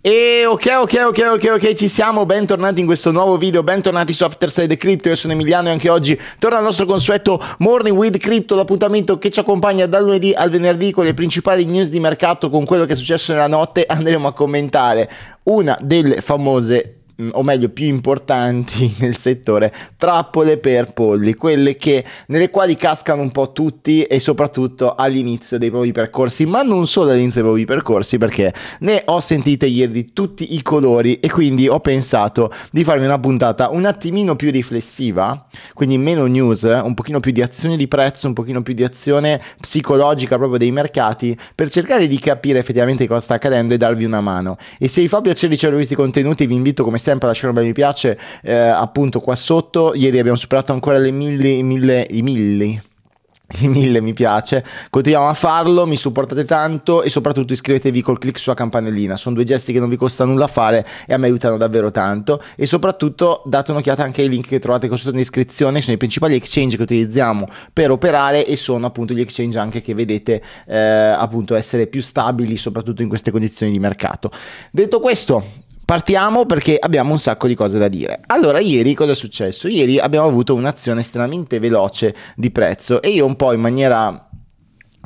E ok, ok, ok, ok, ok, ci siamo, bentornati in questo nuovo video, bentornati su Afterside Crypto, io sono Emiliano e anche oggi torna al nostro consueto Morning with Crypto, l'appuntamento che ci accompagna dal lunedì al venerdì con le principali news di mercato, con quello che è successo nella notte andremo a commentare una delle famose Mm, o meglio più importanti nel settore, trappole per polli, quelle che, nelle quali cascano un po' tutti e soprattutto all'inizio dei propri percorsi, ma non solo all'inizio dei propri percorsi perché ne ho sentite ieri di tutti i colori e quindi ho pensato di farmi una puntata un attimino più riflessiva, quindi meno news, un pochino più di azione di prezzo, un pochino più di azione psicologica proprio dei mercati per cercare di capire effettivamente cosa sta accadendo e darvi una mano. E se vi fa piacere ricevere questi contenuti vi invito come sempre sempre lasciare un bel mi piace eh, appunto qua sotto. Ieri abbiamo superato ancora le mille, i mille, i mille i mille mi piace, continuiamo a farlo, mi supportate tanto e soprattutto iscrivetevi col clic sulla campanellina, sono due gesti che non vi costa nulla fare e a me aiutano davvero tanto e soprattutto date un'occhiata anche ai link che trovate qua sotto in descrizione, sono i principali exchange che utilizziamo per operare e sono appunto gli exchange anche che vedete eh, appunto essere più stabili soprattutto in queste condizioni di mercato. Detto questo Partiamo perché abbiamo un sacco di cose da dire. Allora, ieri cosa è successo? Ieri abbiamo avuto un'azione estremamente veloce di prezzo e io un po' in maniera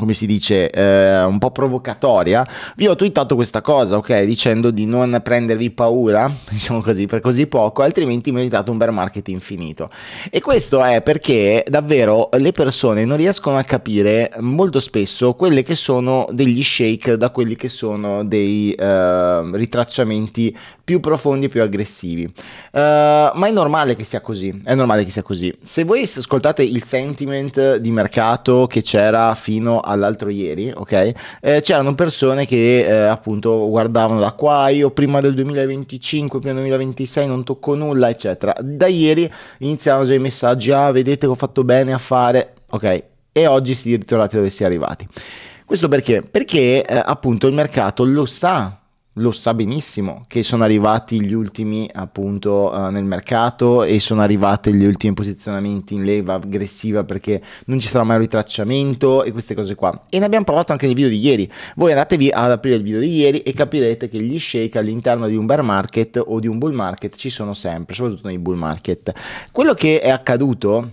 come si dice, eh, un po' provocatoria, vi ho twittato questa cosa, ok? Dicendo di non prendervi paura, diciamo così, per così poco, altrimenti meritate un bear market infinito. E questo è perché davvero le persone non riescono a capire molto spesso quelle che sono degli shake da quelli che sono dei eh, ritracciamenti più profondi e più aggressivi. Uh, ma è normale che sia così, è normale che sia così. Se voi ascoltate il sentiment di mercato che c'era fino a all'altro ieri, ok? Eh, c'erano persone che eh, appunto guardavano da qua, io prima del 2025, prima del 2026 non tocco nulla, eccetera. Da ieri iniziano già i messaggi, ah vedete che ho fatto bene a fare, ok? E oggi si è ritrovati dove si è arrivati. Questo perché? Perché eh, appunto il mercato lo sa lo sa benissimo che sono arrivati gli ultimi appunto uh, nel mercato e sono arrivati gli ultimi posizionamenti in leva aggressiva perché non ci sarà mai un ritracciamento e queste cose qua e ne abbiamo parlato anche nel video di ieri voi andatevi ad aprire il video di ieri e capirete che gli shake all'interno di un bear market o di un bull market ci sono sempre soprattutto nei bull market quello che è accaduto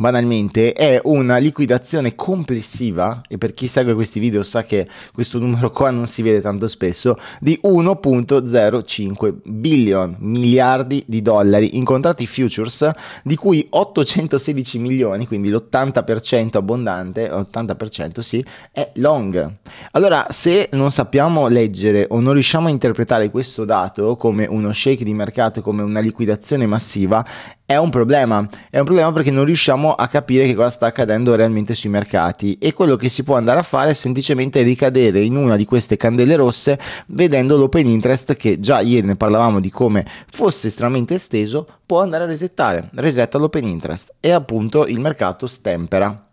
banalmente è una liquidazione complessiva, e per chi segue questi video sa che questo numero qua non si vede tanto spesso, di 1.05 billion miliardi di dollari in contratti futures, di cui 816 milioni, quindi l'80% abbondante, 80% sì, è long. Allora, se non sappiamo leggere o non riusciamo a interpretare questo dato come uno shake di mercato, come una liquidazione massiva, è un problema. È un problema perché non riusciamo a capire che cosa sta accadendo realmente sui mercati e quello che si può andare a fare è semplicemente ricadere in una di queste candele rosse vedendo l'open interest che già ieri ne parlavamo di come fosse estremamente esteso può andare a resettare, resetta l'open interest e appunto il mercato stempera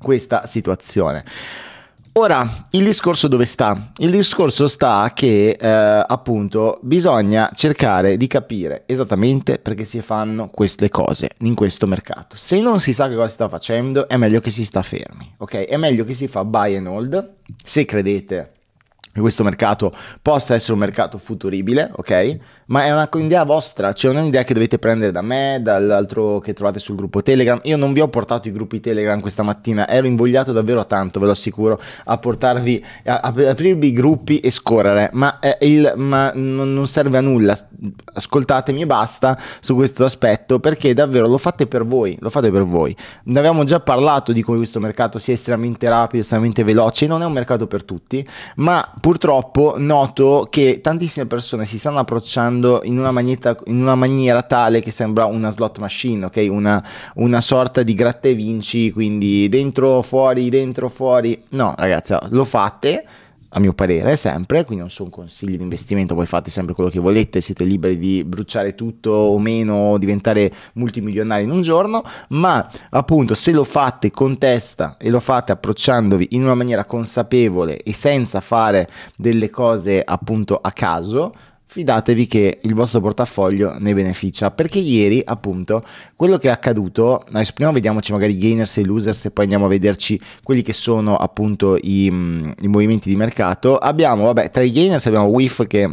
questa situazione. Ora, il discorso dove sta? Il discorso sta che eh, appunto bisogna cercare di capire esattamente perché si fanno queste cose in questo mercato. Se non si sa che cosa si sta facendo, è meglio che si sta fermi, ok? È meglio che si fa buy and hold, se credete questo mercato possa essere un mercato futuribile, ok? Ma è un'idea vostra, cioè non è un'idea che dovete prendere da me, dall'altro che trovate sul gruppo Telegram. Io non vi ho portato i gruppi Telegram questa mattina, ero invogliato davvero tanto, ve lo assicuro, a portarvi, a, a, a aprirvi i gruppi e scorrere, ma, eh, il, ma non, non serve a nulla. Ascoltatemi e basta su questo aspetto perché davvero lo fate per voi, lo fate per voi. Ne avevamo già parlato di come questo mercato sia estremamente rapido, estremamente veloce, non è un mercato per tutti, ma pur purtroppo noto che tantissime persone si stanno approcciando in una, magneta, in una maniera tale che sembra una slot machine, ok? Una, una sorta di gratta e vinci, quindi dentro, fuori, dentro, fuori. No, ragazzi, lo fate a mio parere sempre, quindi non sono consigli di investimento, voi fate sempre quello che volete, siete liberi di bruciare tutto o meno, diventare multimilionari in un giorno, ma appunto se lo fate con testa e lo fate approcciandovi in una maniera consapevole e senza fare delle cose appunto a caso, fidatevi che il vostro portafoglio ne beneficia. Perché ieri, appunto, quello che è accaduto, adesso prima vediamoci magari i gainers e i losers e poi andiamo a vederci quelli che sono appunto i, mm, i movimenti di mercato. Abbiamo, vabbè, tra i gainers abbiamo WIF che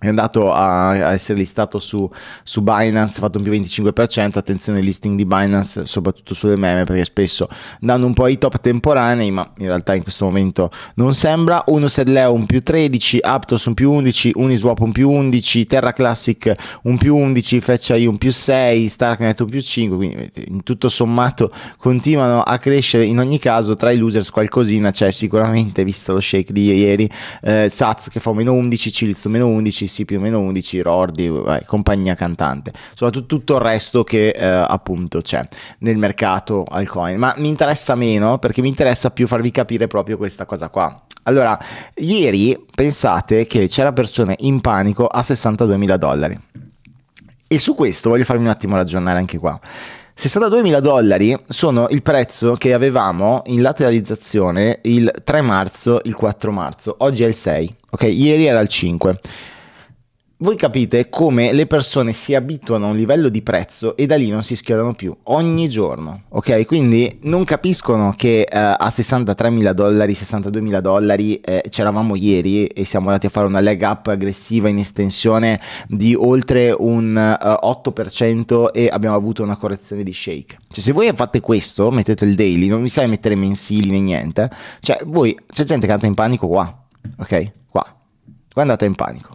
è andato a, essere listato su, su, Binance, ha fatto un più 25%, attenzione ai listing di Binance, soprattutto sulle meme, perché spesso danno un po' i top temporanei, ma in realtà in questo momento non sembra. Uno Sedleo un più 13, Aptos un più 11, Uniswap un più 11, Terra Classic un più 11, Fetch un più 6, Starknet un più 5, quindi in tutto sommato continuano a crescere in ogni caso tra i losers qualcosina c'è sicuramente, visto lo shake di ieri, eh, Sats che fa meno 11, Cilzo meno 11, sì più o meno 11 Rordi, vai, compagnia cantante, soprattutto tutto il resto che eh, appunto c'è nel mercato altcoin, ma mi interessa meno perché mi interessa più farvi capire proprio questa cosa qua. Allora, ieri pensate che c'era persone in panico a 62 mila dollari e su questo voglio farmi un attimo ragionare anche qua. 62 mila dollari sono il prezzo che avevamo in lateralizzazione il 3 marzo, il 4 marzo, oggi è il 6, ok? Ieri era il 5 voi capite come le persone si abituano a un livello di prezzo e da lì non si schierano più ogni giorno, ok? Quindi non capiscono che eh, a 63.000 dollari, 62.000 dollari eh, c'eravamo ieri e siamo andati a fare una leg up aggressiva in estensione di oltre un eh, 8% e abbiamo avuto una correzione di shake. Cioè se voi fate questo, mettete il daily, non vi sai mettere mensili né niente, cioè voi, c'è gente che è andata in panico qua, ok? Qua. Qua è in panico.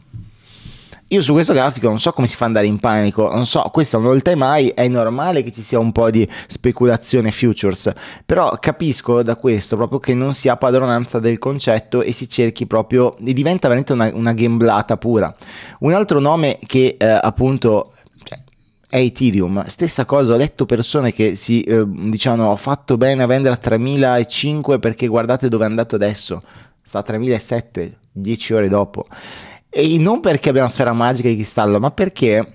Io su questo grafico non so come si fa andare in panico, non so, questo è un all time high, è normale che ci sia un po' di speculazione futures, però capisco da questo proprio che non si ha padronanza del concetto e si cerchi proprio, e diventa veramente una, una gamblata pura. Un altro nome che eh, appunto cioè, è Ethereum. Stessa cosa, ho letto persone che si eh, dicevano ho fatto bene a vendere a 3005 perché guardate dove è andato adesso, sta a 3007, 10 ore dopo. E non perché abbiamo sfera magica di cristallo, ma perché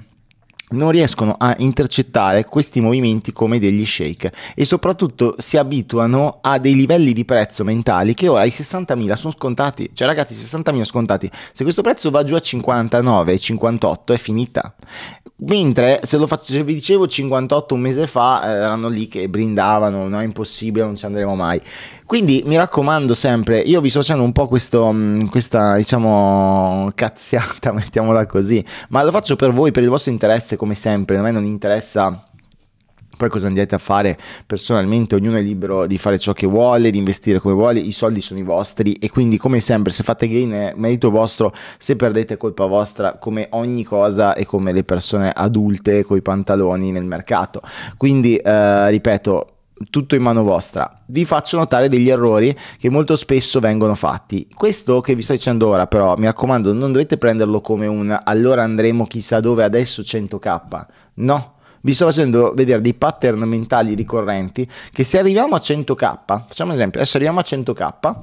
non riescono a intercettare questi movimenti come degli shake e soprattutto si abituano a dei livelli di prezzo mentali che ora i 60.000 sono scontati, cioè ragazzi 60.000 scontati, se questo prezzo va giù a 59, 58 è finita, Mentre se lo faccio, se vi dicevo 58 un mese fa, eh, erano lì che brindavano, no, è impossibile, non ci andremo mai. Quindi mi raccomando sempre, io vi sto facendo un po' questo, mm, questa, diciamo, cazziata, mettiamola così, ma lo faccio per voi, per il vostro interesse, come sempre, a me non interessa poi cosa andate a fare personalmente, ognuno è libero di fare ciò che vuole, di investire come vuole, i soldi sono i vostri e quindi come sempre se fate gain è merito vostro, se perdete è colpa vostra come ogni cosa e come le persone adulte con i pantaloni nel mercato. Quindi eh, ripeto, tutto in mano vostra. Vi faccio notare degli errori che molto spesso vengono fatti. Questo che vi sto dicendo ora, però, mi raccomando, non dovete prenderlo come un allora andremo chissà dove adesso 100k. No, vi sto facendo vedere dei pattern mentali ricorrenti che se arriviamo a 100k, facciamo un esempio, adesso arriviamo a 100k,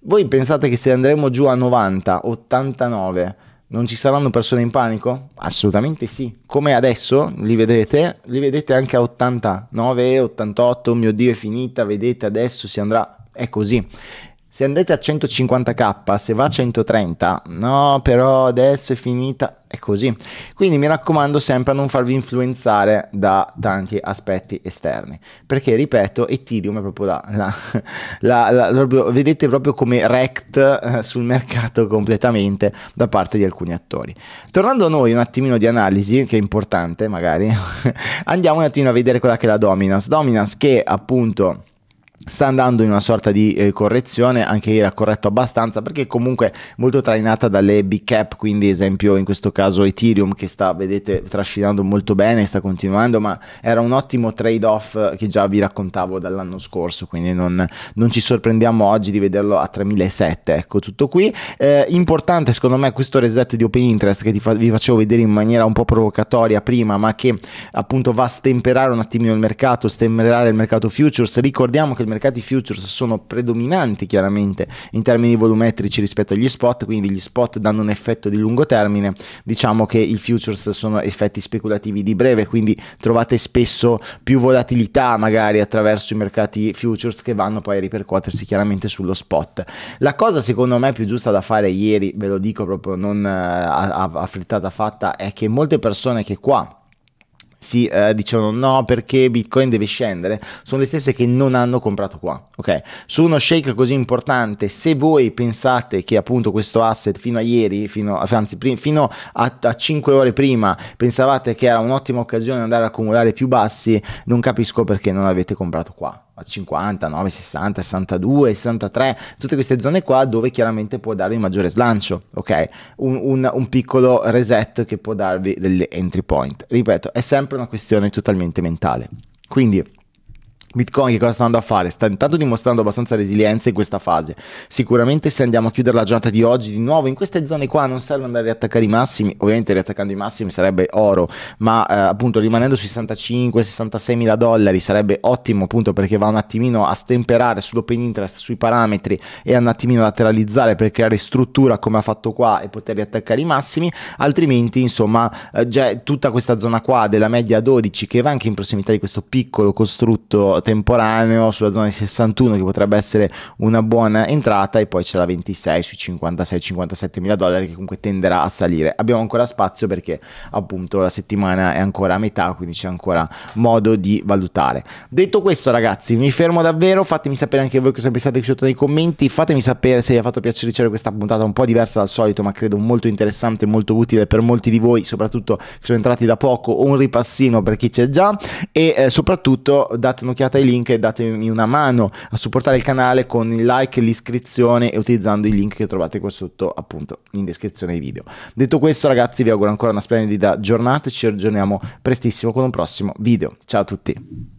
voi pensate che se andremo giù a 90, 89, non ci saranno persone in panico? Assolutamente sì. Come adesso li vedete, li vedete anche a 89, 88, oh mio Dio è finita, vedete adesso si andrà, è così. Se andate a 150k, se va a 130, no, però adesso è finita, è così. Quindi mi raccomando sempre a non farvi influenzare da tanti aspetti esterni, perché ripeto, Ethereum è proprio la, la, la, la proprio, vedete proprio come rect eh, sul mercato completamente da parte di alcuni attori. Tornando a noi un attimino di analisi, che è importante magari, andiamo un attimino a vedere quella che è la dominance. Dominance che appunto sta andando in una sorta di eh, correzione, anche ieri ha corretto abbastanza perché comunque molto trainata dalle big cap, quindi esempio in questo caso Ethereum che sta, vedete, trascinando molto bene, sta continuando, ma era un ottimo trade off eh, che già vi raccontavo dall'anno scorso, quindi non, non ci sorprendiamo oggi di vederlo a 3007, ecco tutto qui. Eh, importante secondo me questo reset di open interest che fa, vi facevo vedere in maniera un po' provocatoria prima, ma che appunto va a stemperare un attimino il mercato, stemperare il mercato futures, ricordiamo che il mercato mercati futures sono predominanti chiaramente in termini volumetrici rispetto agli spot, quindi gli spot danno un effetto di lungo termine, diciamo che i futures sono effetti speculativi di breve, quindi trovate spesso più volatilità magari attraverso i mercati futures che vanno poi a ripercuotersi chiaramente sullo spot. La cosa secondo me più giusta da fare ieri, ve lo dico proprio non eh, a, a frittata fatta, è che molte persone che qua si eh, dicevano no perché Bitcoin deve scendere, sono le stesse che non hanno comprato qua, ok? Su uno shake così importante, se voi pensate che appunto questo asset fino a ieri, fino, anzi fino a, a 5 ore prima, pensavate che era un'ottima occasione andare ad accumulare più bassi, non capisco perché non avete comprato qua, 59, 60, 62, 63, tutte queste zone qua dove chiaramente può darvi maggiore slancio, ok? Un, un, un, piccolo reset che può darvi degli entry point. Ripeto, è sempre una questione totalmente mentale. Quindi Bitcoin che cosa sta andando a fare? Sta intanto dimostrando abbastanza resilienza in questa fase. Sicuramente se andiamo a chiudere la giornata di oggi di nuovo in queste zone qua non serve andare a riattaccare i massimi, ovviamente riattaccando i massimi sarebbe oro, ma eh, appunto rimanendo sui 65-66 mila dollari sarebbe ottimo appunto perché va un attimino a stemperare sull'open interest, sui parametri e un attimino a lateralizzare per creare struttura come ha fatto qua e poter riattaccare i massimi, altrimenti insomma eh, già tutta questa zona qua della media 12 che va anche in prossimità di questo piccolo costrutto temporaneo sulla zona di 61 che potrebbe essere una buona entrata e poi c'è la 26 sui 56-57 mila dollari che comunque tenderà a salire. Abbiamo ancora spazio perché appunto la settimana è ancora a metà quindi c'è ancora modo di valutare. Detto questo ragazzi mi fermo davvero, fatemi sapere anche voi cosa pensate qui sotto nei commenti, fatemi sapere se vi ha fatto piacere ricevere questa puntata un po' diversa dal solito ma credo molto interessante e molto utile per molti di voi soprattutto che sono entrati da poco o un ripassino per chi c'è già e eh, soprattutto date un'occhiata cliccate ai link e datemi una mano a supportare il canale con il like, l'iscrizione e utilizzando i link che trovate qua sotto appunto in descrizione ai video. Detto questo ragazzi vi auguro ancora una splendida giornata e ci aggiorniamo prestissimo con un prossimo video. Ciao a tutti!